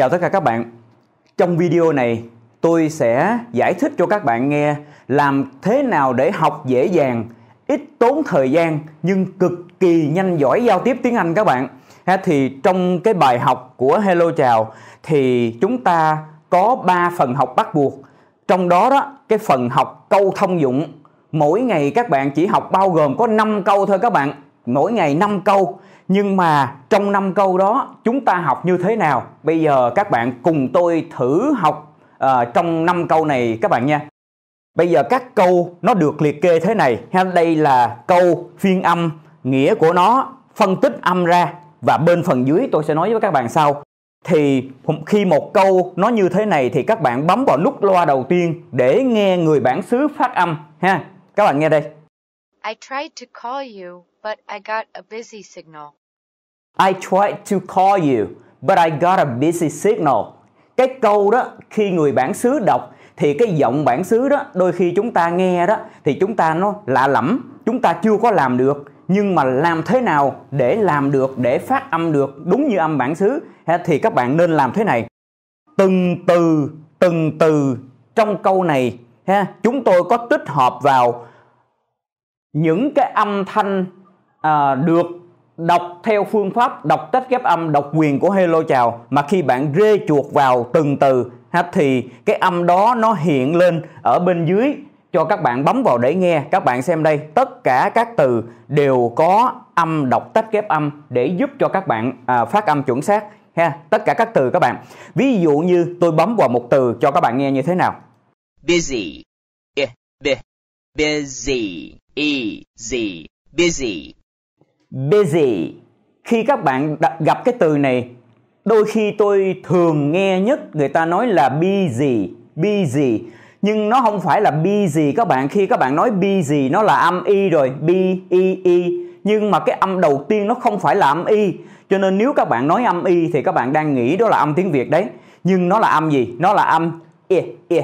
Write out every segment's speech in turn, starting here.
Chào tất cả các bạn. Trong video này, tôi sẽ giải thích cho các bạn nghe làm thế nào để học dễ dàng, ít tốn thời gian nhưng cực kỳ nhanh giỏi giao tiếp tiếng Anh các bạn. thì trong cái bài học của Hello Chào thì chúng ta có 3 phần học bắt buộc. Trong đó đó, cái phần học câu thông dụng mỗi ngày các bạn chỉ học bao gồm có 5 câu thôi các bạn mỗi ngày 5 câu nhưng mà trong năm câu đó chúng ta học như thế nào bây giờ các bạn cùng tôi thử học uh, trong năm câu này các bạn nha bây giờ các câu nó được liệt kê thế này ha đây là câu phiên âm nghĩa của nó phân tích âm ra và bên phần dưới tôi sẽ nói với các bạn sau thì khi một câu nó như thế này thì các bạn bấm vào nút loa đầu tiên để nghe người bản xứ phát âm ha các bạn nghe đây I tried to call you but I got a busy signal I tried to call you, but I got a busy signal. Cái câu đó khi người bản xứ đọc thì cái giọng bản xứ đó đôi khi chúng ta nghe đó thì chúng ta nó lạ lẫm, chúng ta chưa có làm được nhưng mà làm thế nào để làm được để phát âm được đúng như âm bản xứ thì các bạn nên làm thế này. Từng từ từng từ trong câu này ha chúng tôi có tích hợp vào những cái âm thanh à, được đọc theo phương pháp đọc tách ghép âm độc quyền của hello chào mà khi bạn rê chuột vào từng từ ha, thì cái âm đó nó hiện lên ở bên dưới cho các bạn bấm vào để nghe các bạn xem đây tất cả các từ đều có âm đọc tách ghép âm để giúp cho các bạn à, phát âm chuẩn xác ha tất cả các từ các bạn ví dụ như tôi bấm vào một từ cho các bạn nghe như thế nào busy e, busy easy busy busy khi các bạn gặp cái từ này đôi khi tôi thường nghe nhất người ta nói là busy busy nhưng nó không phải là busy các bạn khi các bạn nói busy nó là âm y rồi b e e nhưng mà cái âm đầu tiên nó không phải là âm y cho nên nếu các bạn nói âm y thì các bạn đang nghĩ đó là âm tiếng việt đấy nhưng nó là âm gì nó là âm e e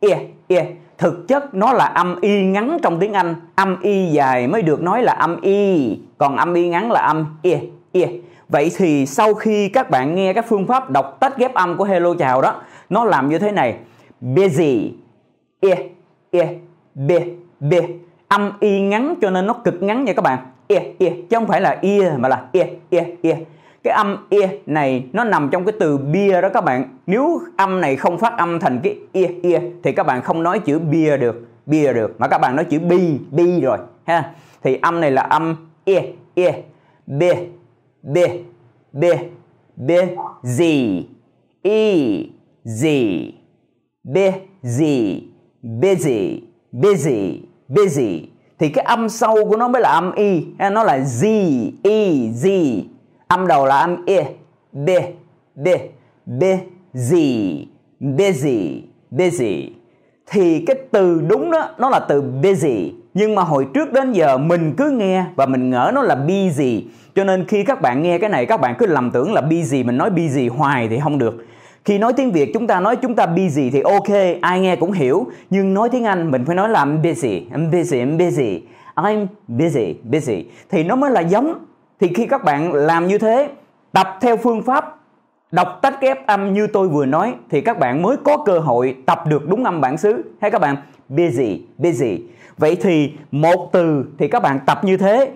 e e thực chất nó là âm y ngắn trong tiếng Anh âm y dài mới được nói là âm y còn âm y ngắn là âm y y vậy thì sau khi các bạn nghe các phương pháp đọc tách ghép âm của hello chào đó nó làm như thế này busy y y b b âm y ngắn cho nên nó cực ngắn nha các bạn y y chứ không phải là y mà là y y y cái âm e này nó nằm trong cái từ bia đó các bạn nếu âm này không phát âm thành cái e e thì các bạn không nói chữ bia được bia được mà các bạn nói chữ bi bi rồi ha thì âm này là âm e e b b b b z e z b z busy busy busy thì cái âm sâu của nó mới là âm y nó là z e z âm đầu là âm e b b b gì busy busy thì cái từ đúng đó nó là từ busy nhưng mà hồi trước đến giờ mình cứ nghe và mình ngỡ nó là busy cho nên khi các bạn nghe cái này các bạn cứ lầm tưởng là busy mình nói busy hoài thì không được khi nói tiếng Việt chúng ta nói chúng ta busy thì ok ai nghe cũng hiểu nhưng nói tiếng Anh mình phải nói là I'm busy I'm busy I'm busy I'm busy busy thì nó mới là giống thì khi các bạn làm như thế tập theo phương pháp đọc tách ghép âm như tôi vừa nói thì các bạn mới có cơ hội tập được đúng âm bản xứ hay các bạn busy busy vậy thì một từ thì các bạn tập như thế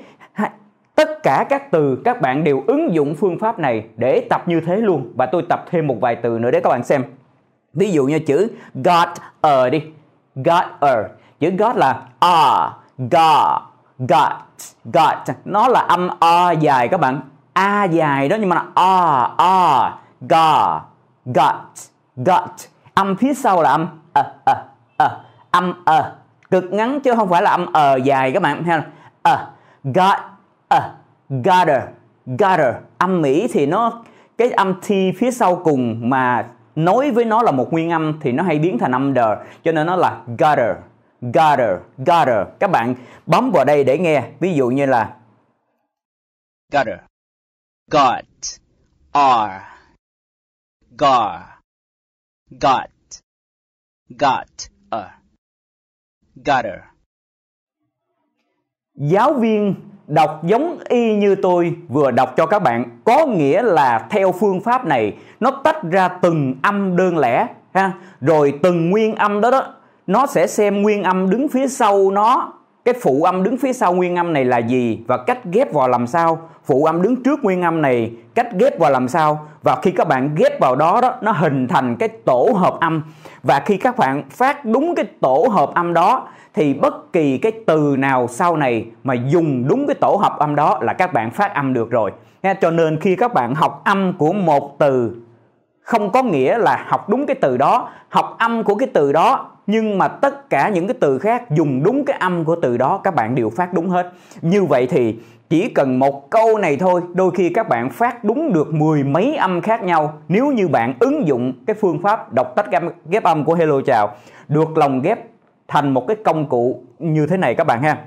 tất cả các từ các bạn đều ứng dụng phương pháp này để tập như thế luôn và tôi tập thêm một vài từ nữa để các bạn xem ví dụ như chữ got a đi got a chữ got là a got got God nó là âm o dài các bạn a dài đó nhưng mà là o o go got got âm phía sau là âm ờ ờ ờ âm ờ cực ngắn chứ không phải là âm ờ dài các bạn ha ờ got ờ gutter gather âm mỹ thì nó cái âm t phía sau cùng mà nối với nó là một nguyên âm thì nó hay biến thành âm d cho nên nó là gutter Gutter, gutter, Các bạn bấm vào đây để nghe. Ví dụ như là gutter, got, r, gar, got, got, r, gutter. Giáo viên đọc giống y như tôi vừa đọc cho các bạn có nghĩa là theo phương pháp này nó tách ra từng âm đơn lẻ ha rồi từng nguyên âm đó đó nó sẽ xem nguyên âm đứng phía sau nó cái phụ âm đứng phía sau nguyên âm này là gì và cách ghép vào làm sao phụ âm đứng trước nguyên âm này cách ghép vào làm sao và khi các bạn ghép vào đó đó nó hình thành cái tổ hợp âm và khi các bạn phát đúng cái tổ hợp âm đó thì bất kỳ cái từ nào sau này mà dùng đúng cái tổ hợp âm đó là các bạn phát âm được rồi Nha, cho nên khi các bạn học âm của một từ không có nghĩa là học đúng cái từ đó học âm của cái từ đó nhưng mà tất cả những cái từ khác dùng đúng cái âm của từ đó các bạn đều phát đúng hết như vậy thì chỉ cần một câu này thôi đôi khi các bạn phát đúng được mười mấy âm khác nhau nếu như bạn ứng dụng cái phương pháp đọc tách ghép âm của hello chào được lòng ghép thành một cái công cụ như thế này các bạn ha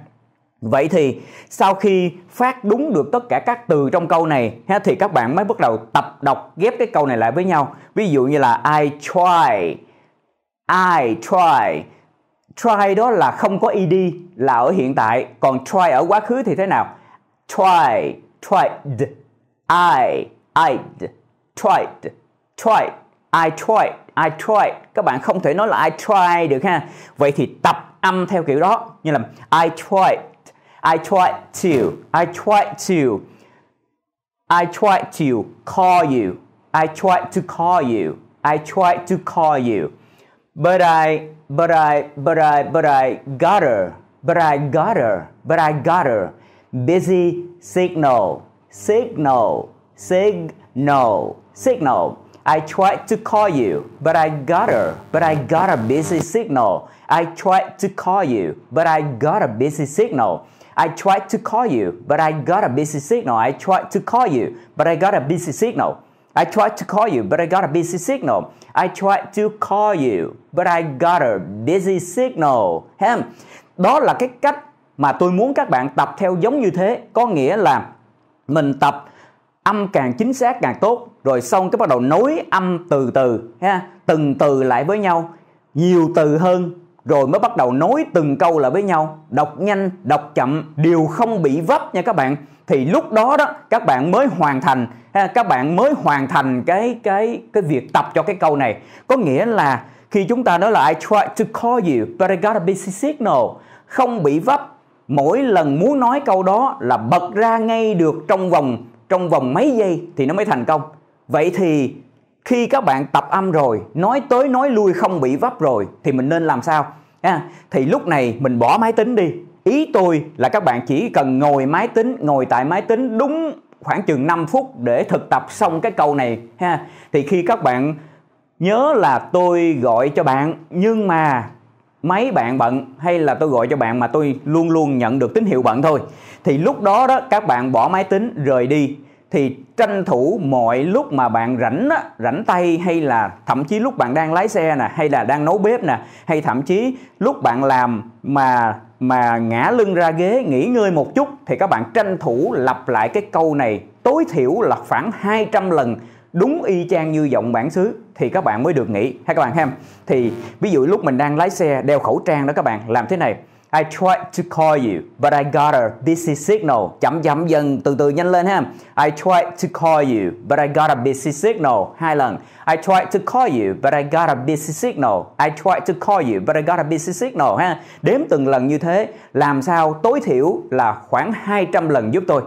Vậy thì sau khi phát đúng được tất cả các từ trong câu này ha, thì các bạn mới bắt đầu tập đọc ghép cái câu này lại với nhau. Ví dụ như là I try I try try đó là không có ed là ở hiện tại còn try ở quá khứ thì thế nào try tried I I'd tried tried I tried I tried các bạn không thể nói là I try được ha vậy thì tập âm theo kiểu đó như là I tried I tried to I tried to I tried to call you I tried to call you I tried to call you But I, but I, but I, but I got her. But I got her. But I got her. Busy signal, signal, signal, signal. I tried to call you, but I got her. But I got a busy signal. I tried to call you, but I got a busy signal. I tried to call you, but I got a busy signal. I tried to call you, but I got a busy signal. I tried to call you, but I got a busy signal. I tried to call you, but I got a busy signal. Hem, đó là cái cách mà tôi muốn các bạn tập theo giống như thế. Có nghĩa là mình tập âm càng chính xác càng tốt. Rồi xong cái bắt đầu nối âm từ từ, ha, từng từ lại với nhau. Nhiều từ hơn rồi mới bắt đầu nối từng câu lại với nhau đọc nhanh đọc chậm đều không bị vấp nha các bạn thì lúc đó đó các bạn mới hoàn thành ha, các bạn mới hoàn thành cái cái cái việc tập cho cái câu này có nghĩa là khi chúng ta nói là I tried to call you but I got a busy signal không bị vấp mỗi lần muốn nói câu đó là bật ra ngay được trong vòng trong vòng mấy giây thì nó mới thành công vậy thì khi các bạn tập âm rồi nói tới nói lui không bị vấp rồi thì mình nên làm sao à, thì lúc này mình bỏ máy tính đi ý tôi là các bạn chỉ cần ngồi máy tính ngồi tại máy tính đúng khoảng chừng 5 phút để thực tập xong cái câu này ha thì khi các bạn nhớ là tôi gọi cho bạn nhưng mà máy bạn bận hay là tôi gọi cho bạn mà tôi luôn luôn nhận được tín hiệu bận thôi thì lúc đó đó các bạn bỏ máy tính rời đi thì tranh thủ mọi lúc mà bạn rảnh á, rảnh tay hay là thậm chí lúc bạn đang lái xe nè hay là đang nấu bếp nè hay thậm chí lúc bạn làm mà mà ngã lưng ra ghế nghỉ ngơi một chút thì các bạn tranh thủ lặp lại cái câu này tối thiểu là khoảng 200 lần đúng y chang như giọng bản xứ thì các bạn mới được nghỉ hay các bạn hem thì ví dụ lúc mình đang lái xe đeo khẩu trang đó các bạn làm thế này I tried to call you, but I got a busy signal. Chậm chậm dần, từ từ nhanh lên ha. I tried to call you, but I got a busy signal. Hai lần. I tried to call you, but I got a busy signal. I tried to call you, but I got a busy signal. Ha. Đếm từng lần như thế, làm sao tối thiểu là khoảng 200 lần giúp tôi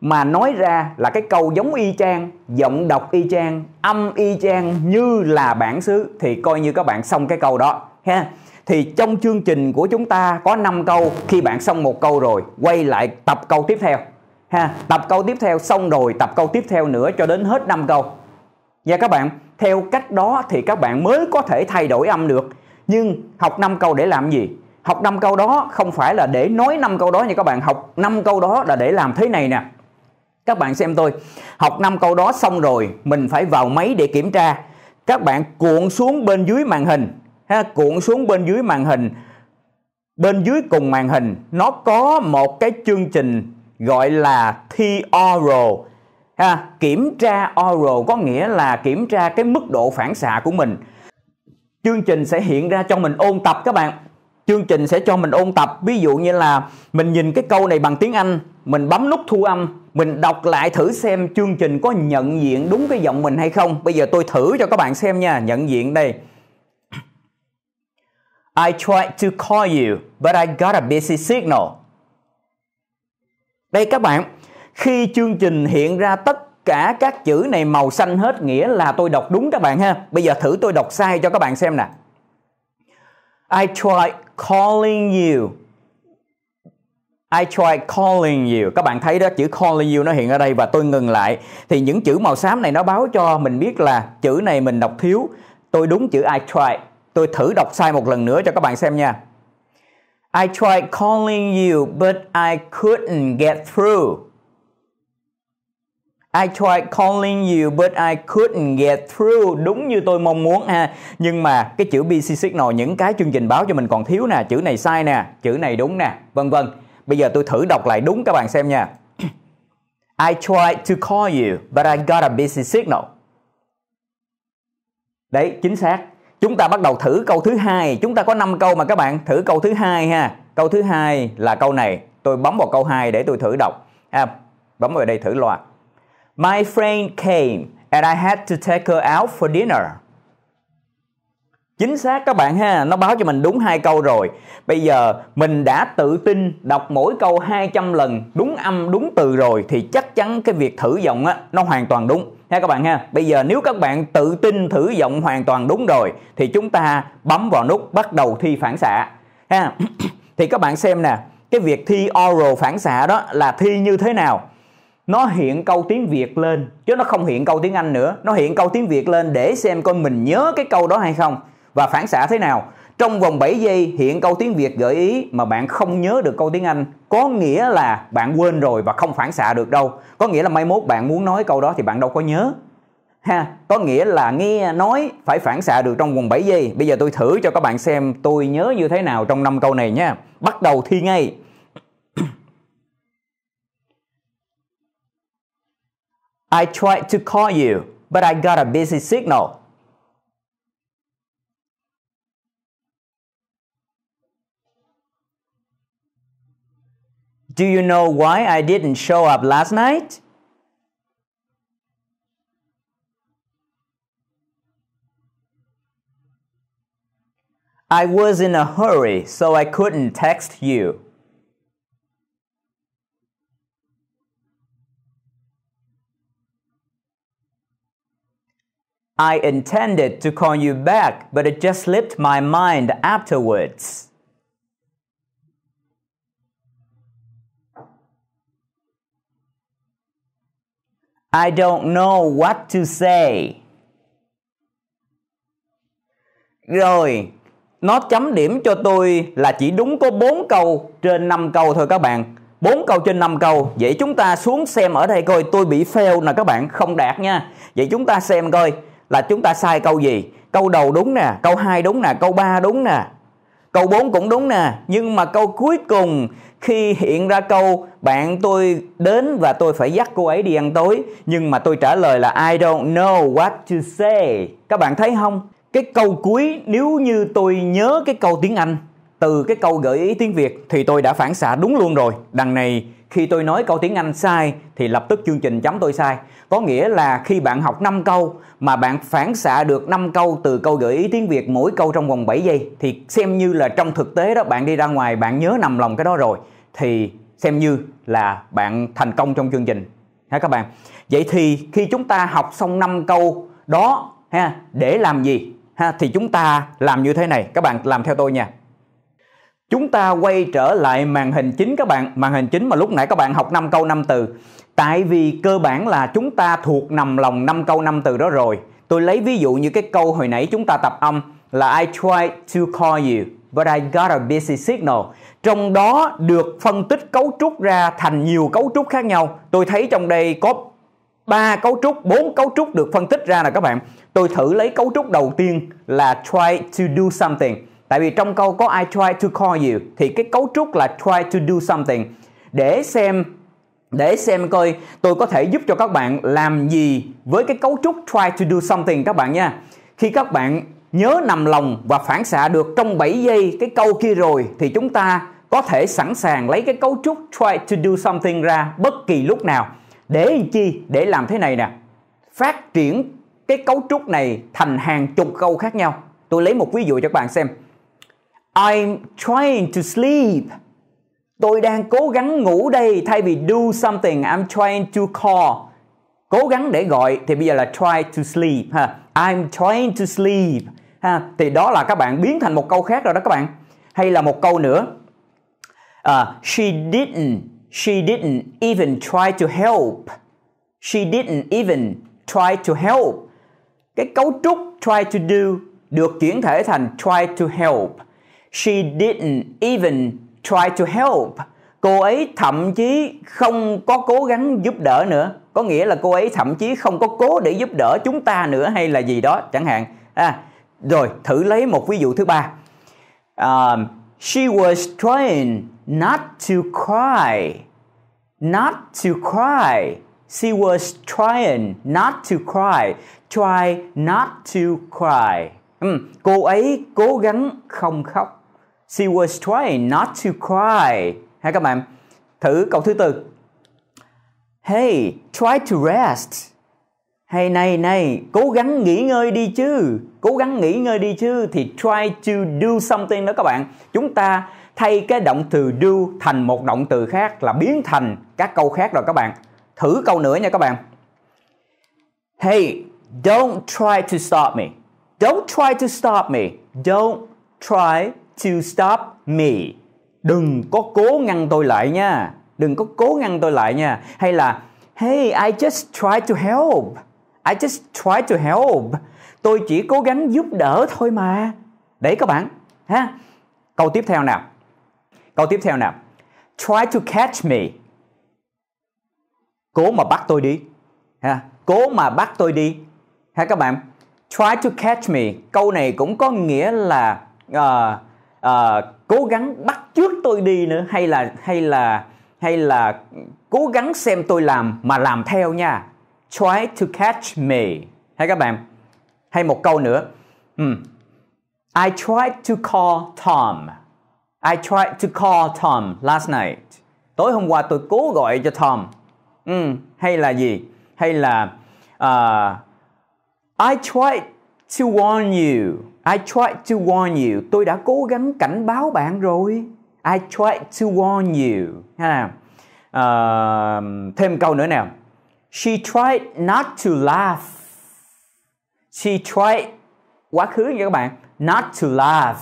mà nói ra là cái câu giống y chang giọng đọc y chang âm y chang như là bản xứ thì coi như các bạn xong cái câu đó ha thì trong chương trình của chúng ta có 5 câu khi bạn xong một câu rồi quay lại tập câu tiếp theo ha tập câu tiếp theo xong rồi tập câu tiếp theo nữa cho đến hết 5 câu nha các bạn theo cách đó thì các bạn mới có thể thay đổi âm được nhưng học 5 câu để làm gì học 5 câu đó không phải là để nói 5 câu đó nha các bạn học 5 câu đó là để làm thế này nè các bạn xem tôi học 5 câu đó xong rồi mình phải vào máy để kiểm tra các bạn cuộn xuống bên dưới màn hình ha, cuộn xuống bên dưới màn hình bên dưới cùng màn hình nó có một cái chương trình gọi là thi oral ha, kiểm tra oral có nghĩa là kiểm tra cái mức độ phản xạ của mình chương trình sẽ hiện ra cho mình ôn tập các bạn chương trình sẽ cho mình ôn tập ví dụ như là mình nhìn cái câu này bằng tiếng anh mình bấm nút thu âm mình đọc lại thử xem chương trình có nhận diện đúng cái giọng mình hay không bây giờ tôi thử cho các bạn xem nha nhận diện đây I tried to call you, but I got a busy signal. Đây các bạn, khi chương trình hiện ra tất cả các chữ này màu xanh hết nghĩa là tôi đọc đúng các bạn ha. Bây giờ thử tôi đọc sai cho các bạn xem nè. I tried calling you. I tried calling you. Các bạn thấy đó chữ calling you nó hiện ở đây và tôi ngừng lại. Thì những chữ màu xám này nó báo cho mình biết là chữ này mình đọc thiếu. Tôi đúng chữ I tried Tôi thử đọc sai một lần nữa cho các bạn xem nha. I tried calling you but I couldn't get through. I tried calling you but I couldn't get through Đúng như tôi mong muốn ha Nhưng mà cái chữ BC Signal Những cái chương trình báo cho mình còn thiếu nè Chữ này sai nè, chữ này đúng nè Vân vân Bây giờ tôi thử đọc lại đúng các bạn xem nha I tried to call you but I got a busy signal Đấy, chính xác chúng ta bắt đầu thử câu thứ hai chúng ta có 5 câu mà các bạn thử câu thứ hai ha câu thứ hai là câu này tôi bấm vào câu 2 để tôi thử đọc à, bấm vào đây thử loa my friend came and I had to take her out for dinner chính xác các bạn ha nó báo cho mình đúng hai câu rồi bây giờ mình đã tự tin đọc mỗi câu 200 lần đúng âm đúng từ rồi thì chắc chắn cái việc thử giọng á nó hoàn toàn đúng ha các bạn ha bây giờ nếu các bạn tự tin thử giọng hoàn toàn đúng rồi thì chúng ta bấm vào nút bắt đầu thi phản xạ ha thì các bạn xem nè cái việc thi oral phản xạ đó là thi như thế nào nó hiện câu tiếng Việt lên chứ nó không hiện câu tiếng Anh nữa nó hiện câu tiếng Việt lên để xem coi mình nhớ cái câu đó hay không và phản xạ thế nào. Trong vòng 7 giây hiện câu tiếng Việt gợi ý mà bạn không nhớ được câu tiếng Anh có nghĩa là bạn quên rồi và không phản xạ được đâu. Có nghĩa là mai mốt bạn muốn nói câu đó thì bạn đâu có nhớ. Ha, có nghĩa là nghe nói phải phản xạ được trong vòng 7 giây. Bây giờ tôi thử cho các bạn xem tôi nhớ như thế nào trong năm câu này nha. Bắt đầu thi ngay. I tried to call you, but I got a busy signal. Do you know why I didn't show up last night? I was in a hurry, so I couldn't text you. I intended to call you back, but it just slipped my mind afterwards. I don't know what to say. Rồi, nó chấm điểm cho tôi là chỉ đúng có 4 câu trên 5 câu thôi các bạn. 4 câu trên 5 câu. Vậy chúng ta xuống xem ở đây coi tôi bị fail nè các bạn, không đạt nha. Vậy chúng ta xem coi là chúng ta sai câu gì. Câu đầu đúng nè, câu 2 đúng nè, câu 3 đúng nè, Câu 4 cũng đúng nè, nhưng mà câu cuối cùng khi hiện ra câu bạn tôi đến và tôi phải dắt cô ấy đi ăn tối, nhưng mà tôi trả lời là I don't know what to say. Các bạn thấy không? Cái câu cuối nếu như tôi nhớ cái câu tiếng Anh từ cái câu gợi ý tiếng Việt thì tôi đã phản xạ đúng luôn rồi. Đằng này khi tôi nói câu tiếng Anh sai thì lập tức chương trình chấm tôi sai. Có nghĩa là khi bạn học 5 câu mà bạn phản xạ được 5 câu từ câu gợi ý tiếng Việt mỗi câu trong vòng 7 giây thì xem như là trong thực tế đó bạn đi ra ngoài bạn nhớ nằm lòng cái đó rồi thì xem như là bạn thành công trong chương trình ha các bạn. Vậy thì khi chúng ta học xong 5 câu đó ha để làm gì ha thì chúng ta làm như thế này các bạn làm theo tôi nha Chúng ta quay trở lại màn hình chính các bạn, màn hình chính mà lúc nãy các bạn học 5 câu 5 từ. Tại vì cơ bản là chúng ta thuộc nằm lòng 5 câu 5 từ đó rồi. Tôi lấy ví dụ như cái câu hồi nãy chúng ta tập âm là I try to call you but I got a busy signal. Trong đó được phân tích cấu trúc ra thành nhiều cấu trúc khác nhau. Tôi thấy trong đây có ba cấu trúc, bốn cấu trúc được phân tích ra là các bạn. Tôi thử lấy cấu trúc đầu tiên là try to do something. Tại vì trong câu có I try to call you thì cái cấu trúc là try to do something để xem để xem coi tôi có thể giúp cho các bạn làm gì với cái cấu trúc try to do something các bạn nha. Khi các bạn nhớ nằm lòng và phản xạ được trong 7 giây cái câu kia rồi thì chúng ta có thể sẵn sàng lấy cái cấu trúc try to do something ra bất kỳ lúc nào. Để chi? Để làm thế này nè. Phát triển cái cấu trúc này thành hàng chục câu khác nhau. Tôi lấy một ví dụ cho các bạn xem. I'm trying to sleep. Tôi đang cố gắng ngủ đây thay vì do something I'm trying to call. Cố gắng để gọi thì bây giờ là try to sleep ha. I'm trying to sleep ha. Thì đó là các bạn biến thành một câu khác rồi đó các bạn. Hay là một câu nữa. Uh, she didn't she didn't even try to help. She didn't even try to help. Cái cấu trúc try to do được chuyển thể thành try to help She didn't even try to help. Cô ấy thậm chí không có cố gắng giúp đỡ nữa. Có nghĩa là cô ấy thậm chí không có cố để giúp đỡ chúng ta nữa hay là gì đó chẳng hạn. À, rồi thử lấy một ví dụ thứ ba. Um, she was trying not to cry. Not to cry. She was trying not to cry. Try not to cry. Ừ, cô ấy cố gắng không khóc She was trying not to cry. Hả các bạn? Thử câu thứ tư. Hey, try to rest. Hey này này, cố gắng nghỉ ngơi đi chứ. Cố gắng nghỉ ngơi đi chứ thì try to do something đó các bạn. Chúng ta thay cái động từ do thành một động từ khác là biến thành các câu khác rồi các bạn. Thử câu nữa nha các bạn. Hey, don't try to stop me. Don't try to stop me. Don't try to stop me. Đừng có cố ngăn tôi lại nha. Đừng có cố ngăn tôi lại nha. Hay là hey, I just try to help. I just try to help. Tôi chỉ cố gắng giúp đỡ thôi mà. Đấy các bạn, ha. Câu tiếp theo nào. Câu tiếp theo nào. Try to catch me. Cố mà bắt tôi đi. Ha, cố mà bắt tôi đi. Ha các bạn. Try to catch me. Câu này cũng có nghĩa là uh, uh, cố gắng bắt trước tôi đi nữa hay là hay là hay là cố gắng xem tôi làm mà làm theo nha try to catch me hay các bạn hay một câu nữa um, I tried to call Tom I tried to call Tom last night tối hôm qua tôi cố gọi cho Tom um, hay là gì hay là uh, I tried to warn you I tried to warn you. Tôi đã cố gắng cảnh báo bạn rồi. I tried to warn you. Ha. Uh, ờ, thêm câu nữa nào. She tried not to laugh. She tried quá khứ nha các bạn. Not to laugh.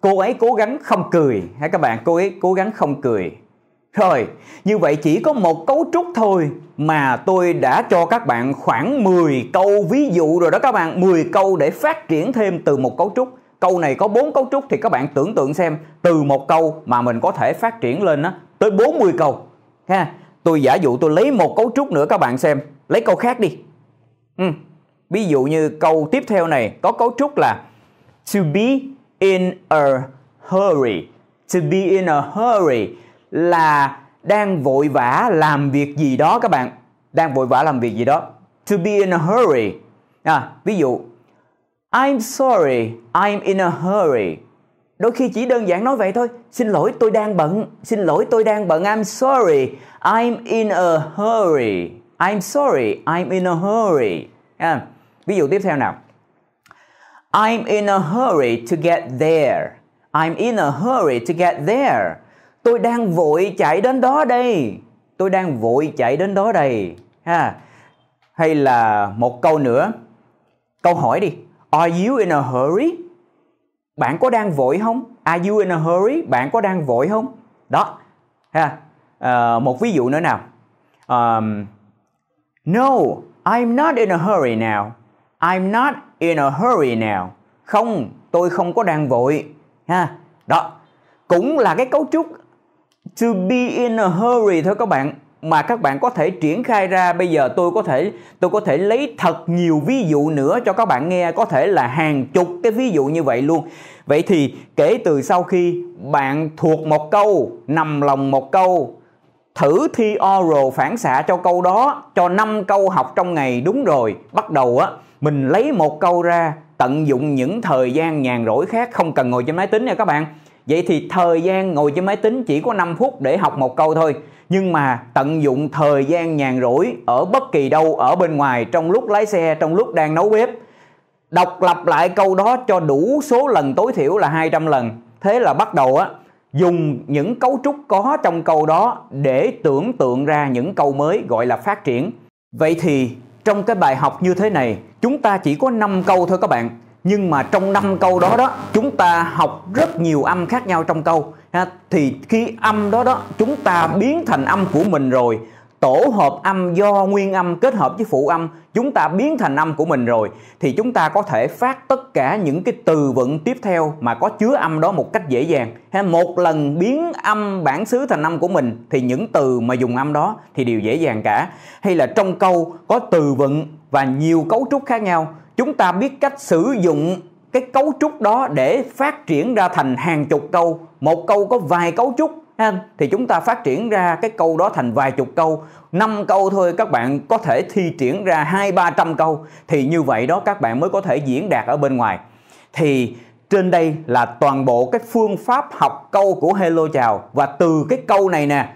Cô ấy cố gắng không cười. Ha các bạn, cô ấy cố gắng không cười. Rồi, như vậy chỉ có một cấu trúc thôi mà tôi đã cho các bạn khoảng 10 câu ví dụ rồi đó các bạn, 10 câu để phát triển thêm từ một cấu trúc. Câu này có bốn cấu trúc thì các bạn tưởng tượng xem từ một câu mà mình có thể phát triển lên á tới 40 câu. Ha, tôi giả dụ tôi lấy một cấu trúc nữa các bạn xem, lấy câu khác đi. Ừ. Ví dụ như câu tiếp theo này có cấu trúc là to be in a hurry. To be in a hurry là đang vội vã làm việc gì đó các bạn đang vội vã làm việc gì đó to be in a hurry à, ví dụ I'm sorry I'm in a hurry đôi khi chỉ đơn giản nói vậy thôi xin lỗi tôi đang bận xin lỗi tôi đang bận I'm sorry I'm in a hurry I'm sorry I'm in a hurry à, ví dụ tiếp theo nào I'm in a hurry to get there I'm in a hurry to get there tôi đang vội chạy đến đó đây tôi đang vội chạy đến đó đây ha hay là một câu nữa câu hỏi đi are you in a hurry bạn có đang vội không are you in a hurry bạn có đang vội không đó ha à, một ví dụ nữa nào um, no I'm not in a hurry now I'm not in a hurry now không tôi không có đang vội ha đó cũng là cái cấu trúc to be in a hurry thôi các bạn mà các bạn có thể triển khai ra bây giờ tôi có thể tôi có thể lấy thật nhiều ví dụ nữa cho các bạn nghe có thể là hàng chục cái ví dụ như vậy luôn vậy thì kể từ sau khi bạn thuộc một câu nằm lòng một câu thử thi oral phản xạ cho câu đó cho 5 câu học trong ngày đúng rồi bắt đầu á mình lấy một câu ra tận dụng những thời gian nhàn rỗi khác không cần ngồi trên máy tính nha các bạn Vậy thì thời gian ngồi trên máy tính chỉ có 5 phút để học một câu thôi Nhưng mà tận dụng thời gian nhàn rỗi ở bất kỳ đâu ở bên ngoài Trong lúc lái xe, trong lúc đang nấu bếp Đọc lặp lại câu đó cho đủ số lần tối thiểu là 200 lần Thế là bắt đầu á dùng những cấu trúc có trong câu đó để tưởng tượng ra những câu mới gọi là phát triển. Vậy thì trong cái bài học như thế này, chúng ta chỉ có 5 câu thôi các bạn nhưng mà trong năm câu đó đó chúng ta học rất nhiều âm khác nhau trong câu ha. thì khi âm đó đó chúng ta biến thành âm của mình rồi tổ hợp âm do nguyên âm kết hợp với phụ âm chúng ta biến thành âm của mình rồi thì chúng ta có thể phát tất cả những cái từ vựng tiếp theo mà có chứa âm đó một cách dễ dàng ha một lần biến âm bản xứ thành âm của mình thì những từ mà dùng âm đó thì đều dễ dàng cả hay là trong câu có từ vựng và nhiều cấu trúc khác nhau chúng ta biết cách sử dụng cái cấu trúc đó để phát triển ra thành hàng chục câu một câu có vài cấu trúc ha? thì chúng ta phát triển ra cái câu đó thành vài chục câu năm câu thôi các bạn có thể thi triển ra hai ba trăm câu thì như vậy đó các bạn mới có thể diễn đạt ở bên ngoài thì trên đây là toàn bộ cái phương pháp học câu của hello chào và từ cái câu này nè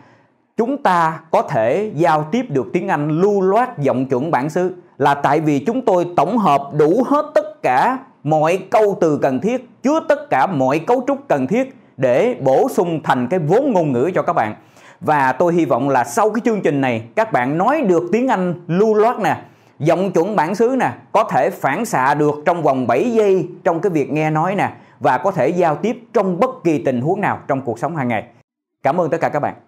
chúng ta có thể giao tiếp được tiếng Anh lưu loát giọng chuẩn bản xứ là tại vì chúng tôi tổng hợp đủ hết tất cả mọi câu từ cần thiết, chứa tất cả mọi cấu trúc cần thiết để bổ sung thành cái vốn ngôn ngữ cho các bạn. Và tôi hy vọng là sau cái chương trình này các bạn nói được tiếng Anh lưu loát nè, giọng chuẩn bản xứ nè, có thể phản xạ được trong vòng 7 giây trong cái việc nghe nói nè và có thể giao tiếp trong bất kỳ tình huống nào trong cuộc sống hàng ngày. Cảm ơn tất cả các bạn.